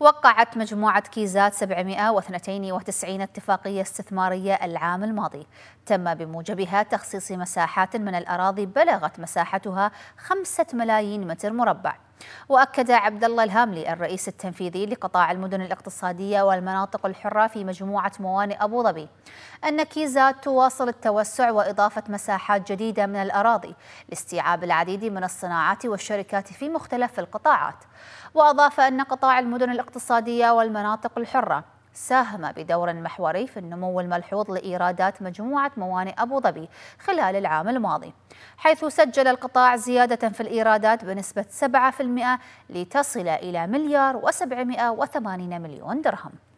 وقعت مجموعة كيزات 792 اتفاقية استثمارية العام الماضي تم بموجبها تخصيص مساحات من الأراضي بلغت مساحتها 5 ملايين متر مربع واكد عبد الله الهاملي الرئيس التنفيذي لقطاع المدن الاقتصاديه والمناطق الحره في مجموعه موانئ ابو ظبي ان كيزا تواصل التوسع واضافه مساحات جديده من الاراضي لاستيعاب العديد من الصناعات والشركات في مختلف القطاعات واضاف ان قطاع المدن الاقتصاديه والمناطق الحره ساهم بدور محوري في النمو الملحوظ لإيرادات مجموعة موانئ أبو ظبي خلال العام الماضي حيث سجل القطاع زيادة في الإيرادات بنسبة 7% لتصل إلى مليار و780 مليون درهم